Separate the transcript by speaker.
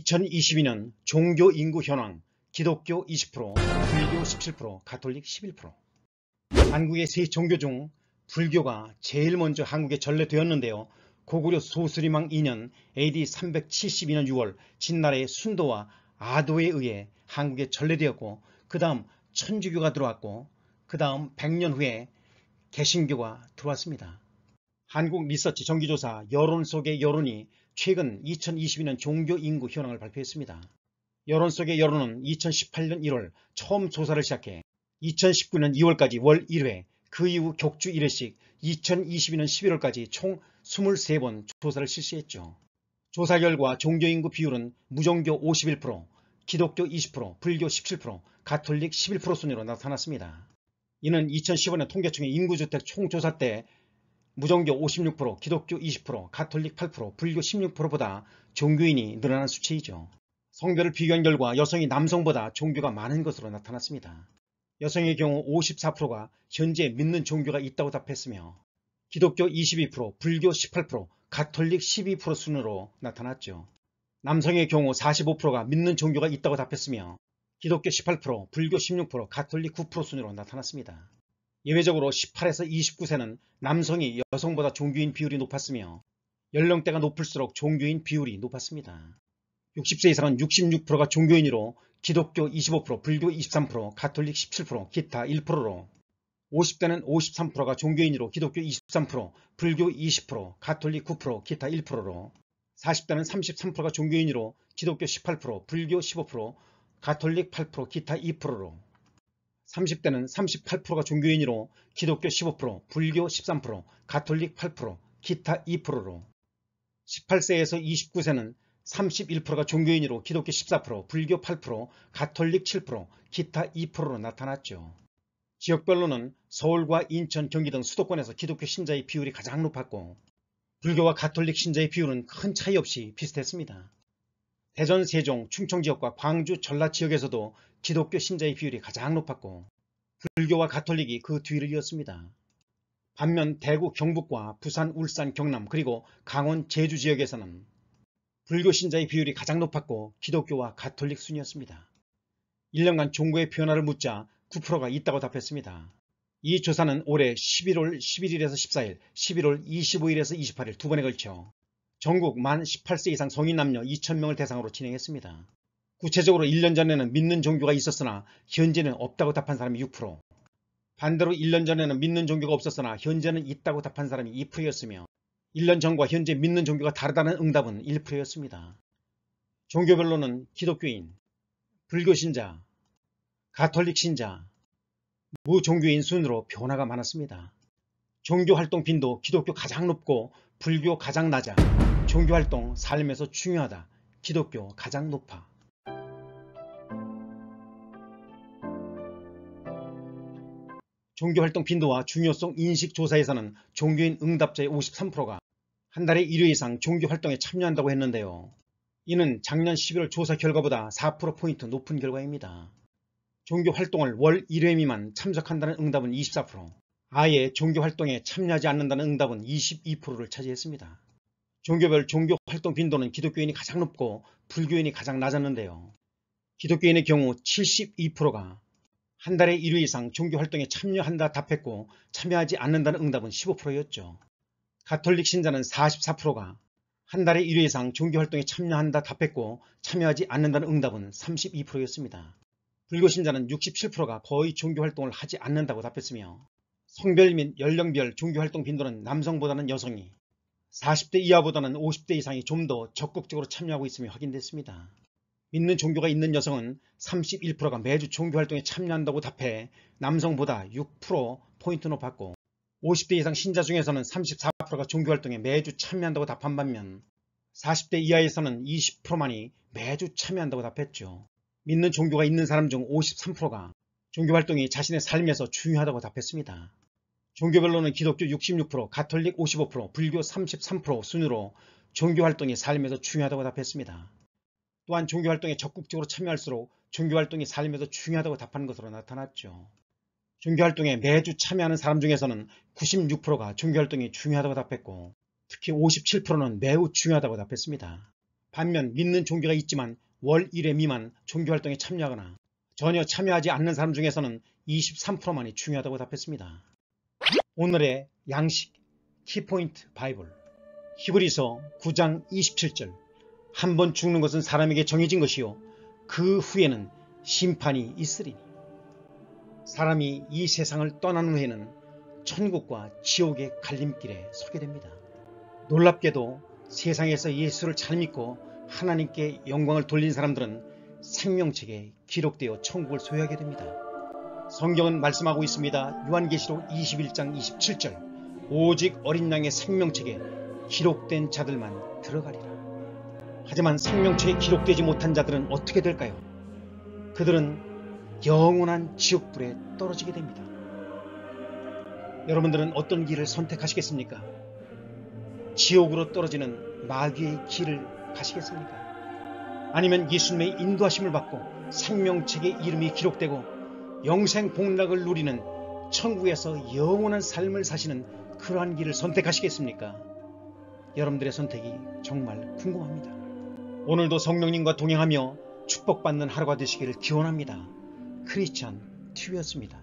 Speaker 1: 2022년 종교 인구 현황 기독교 20%, 불교 17%, 가톨릭 11% 한국의 세 종교 중 불교가 제일 먼저 한국에 전래되었는데요. 고구려 소수림왕 2년 AD 372년 6월 진나라의 순도와 아도에 의해 한국에 전래되었고 그 다음 천주교가 들어왔고 그 다음 100년 후에 개신교가 들어왔습니다. 한국 리서치 정기조사 여론 속의 여론이 최근 2022년 종교 인구 현황을 발표했습니다. 여론 속의 여론은 2018년 1월 처음 조사를 시작해 2019년 2월까지 월 1회 그 이후 격주 1회씩 2022년 11월까지 총 23번 조사를 실시했죠. 조사 결과 종교인구 비율은 무종교 51%, 기독교 20%, 불교 17%, 가톨릭 11%순위로 나타났습니다. 이는 2015년 통계청의 인구주택 총조사 때 무정교 56%, 기독교 20%, 가톨릭 8%, 불교 16%보다 종교인이 늘어난 수치이죠. 성별을 비교한 결과 여성이 남성보다 종교가 많은 것으로 나타났습니다. 여성의 경우 54%가 현재 믿는 종교가 있다고 답했으며 기독교 22%, 불교 18%, 가톨릭 12% 순으로 나타났죠. 남성의 경우 45%가 믿는 종교가 있다고 답했으며 기독교 18%, 불교 16%, 가톨릭 9% 순으로 나타났습니다. 예외적으로 18에서 29세는 남성이 여성보다 종교인 비율이 높았으며 연령대가 높을수록 종교인 비율이 높았습니다. 60세 이상은 66%가 종교인으로 기독교 25%, 불교 23%, 가톨릭 17%, 기타 1%로 50대는 53%가 종교인으로 기독교 23%, 불교 20%, 가톨릭 9%, 기타 1%로 40대는 33%가 종교인으로 기독교 18%, 불교 15%, 가톨릭 8%, 기타 2%로 30대는 38%가 종교인으로 기독교 15%, 불교 13%, 가톨릭 8%, 기타 2%로 18세에서 29세는 31%가 종교인으로 기독교 14%, 불교 8%, 가톨릭 7%, 기타 2%로 나타났죠. 지역별로는 서울과 인천, 경기 등 수도권에서 기독교 신자의 비율이 가장 높았고 불교와 가톨릭 신자의 비율은 큰 차이 없이 비슷했습니다. 대전, 세종, 충청 지역과 광주, 전라 지역에서도 기독교 신자의 비율이 가장 높았고 불교와 가톨릭이 그 뒤를 이었습니다. 반면 대구, 경북과 부산, 울산, 경남 그리고 강원, 제주 지역에서는 불교 신자의 비율이 가장 높았고 기독교와 가톨릭 순이었습니다. 1년간 종교의 변화를 묻자 9%가 있다고 답했습니다. 이 조사는 올해 11월 11일에서 14일, 11월 25일에서 28일 두 번에 걸쳐 전국 만 18세 이상 성인 남녀 2,000명을 대상으로 진행했습니다. 구체적으로 1년 전에는 믿는 종교가 있었으나 현재는 없다고 답한 사람이 6%, 반대로 1년 전에는 믿는 종교가 없었으나 현재는 있다고 답한 사람이 2%였으며 1년 전과 현재 믿는 종교가 다르다는 응답은 1%였습니다. 종교별로는 기독교인, 불교 신자, 가톨릭 신자, 무종교인 순으로 변화가 많았습니다. 종교활동 빈도 기독교 가장 높고 불교 가장 낮아 종교활동 삶에서 중요하다 기독교 가장 높아 종교활동 빈도와 중요성 인식조사에서는 종교인 응답자의 53%가 한 달에 1회 이상 종교활동에 참여한다고 했는데요. 이는 작년 11월 조사 결과보다 4%포인트 높은 결과입니다. 종교활동을 월 1회 미만 참석한다는 응답은 24%, 아예 종교활동에 참여하지 않는다는 응답은 22%를 차지했습니다. 종교별 종교활동 빈도는 기독교인이 가장 높고 불교인이 가장 낮았는데요. 기독교인의 경우 72%가 한 달에 1회 이상 종교 활동에 참여한다 답했고 참여하지 않는다는 응답은 15%였죠. 가톨릭 신자는 44%가 한 달에 1회 이상 종교 활동에 참여한다 답했고 참여하지 않는다는 응답은 32%였습니다. 불교 신자는 67%가 거의 종교 활동을 하지 않는다고 답했으며 성별 및 연령별 종교 활동 빈도는 남성보다는 여성이 40대 이하보다는 50대 이상이 좀 더 적극적으로 참여하고 있음이 확인됐습니다. 믿는 종교가 있는 여성은 31%가 매주 종교 활동에 참여한다고 답해 남성보다 6%포인트 높았고 50대 이상 신자 중에서는 34%가 종교 활동에 매주 참여한다고 답한 반면 40대 이하에서는 20%만이 매주 참여한다고 답했죠. 믿는 종교가 있는 사람 중 53%가 종교 활동이 자신의 삶에서 중요하다고 답했습니다. 종교별로는 기독교 66%, 가톨릭 55%, 불교 33% 순으로 종교 활동이 삶에서 중요하다고 답했습니다. 또한 종교활동에 적극적으로 참여할수록 종교활동이 삶에서 중요하다고 답하는 것으로 나타났죠. 종교활동에 매주 참여하는 사람 중에서는 96%가 종교활동이 중요하다고 답했고 특히 57%는 매우 중요하다고 답했습니다. 반면 믿는 종교가 있지만 월 1회 미만 종교활동에 참여하거나 전혀 참여하지 않는 사람 중에서는 23%만이 중요하다고 답했습니다. 오늘의 양식 키포인트 바이블 히브리서 9장 27절 한번 죽는 것은 사람에게 정해진 것이요 그 후에는 심판이 있으리니 사람이 이 세상을 떠난 후에는 천국과 지옥의 갈림길에 서게 됩니다. 놀랍게도 세상에서 예수를 잘 믿고 하나님께 영광을 돌린 사람들은 생명책에 기록되어 천국을 소유하게 됩니다. 성경은 말씀하고 있습니다. 요한계시록 21장 27절 오직 어린 양의 생명책에 기록된 자들만 들어가리라. 하지만 생명체에 기록되지 못한 자들은 어떻게 될까요? 그들은 영원한 지옥불에 떨어지게 됩니다. 여러분들은 어떤 길을 선택하시겠습니까? 지옥으로 떨어지는 마귀의 길을 가시겠습니까? 아니면 예수님의 인도하심을 받고 생명책의 이름이 기록되고 영생 복락을 누리는 천국에서 영원한 삶을 사시는 그러한 길을 선택하시겠습니까? 여러분들의 선택이 정말 궁금합니다. 오늘도 성령님과 동행하며 축복받는 하루가 되시기를 기원합니다. 크리스찬 TV였습니다.